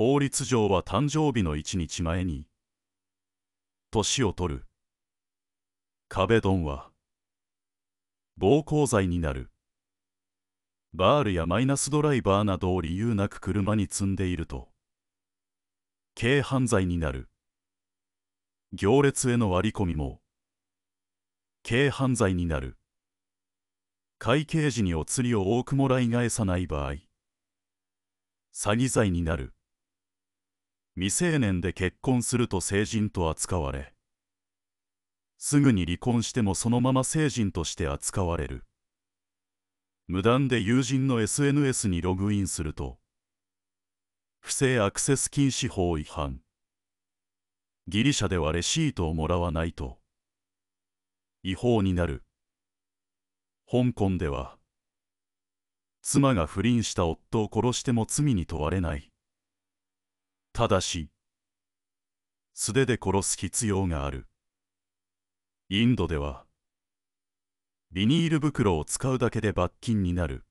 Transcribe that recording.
法律上は誕生日の1日前に年を取る壁ドンは暴行罪になるバールやマイナスドライバーなどを理由なく車に積んでいると軽犯罪になる行列への割り込みも軽犯罪になる会計時にお釣りを多くもらい返さない場合詐欺罪になる未成年で結婚すると成人と扱われすぐに離婚してもそのまま成人として扱われる無断で友人の SNS にログインすると不正アクセス禁止法違反ギリシャではレシートをもらわないと違法になる香港では妻が不倫した夫を殺しても罪に問われないただし素手で殺す必要があるインドではビニール袋を使うだけで罰金になる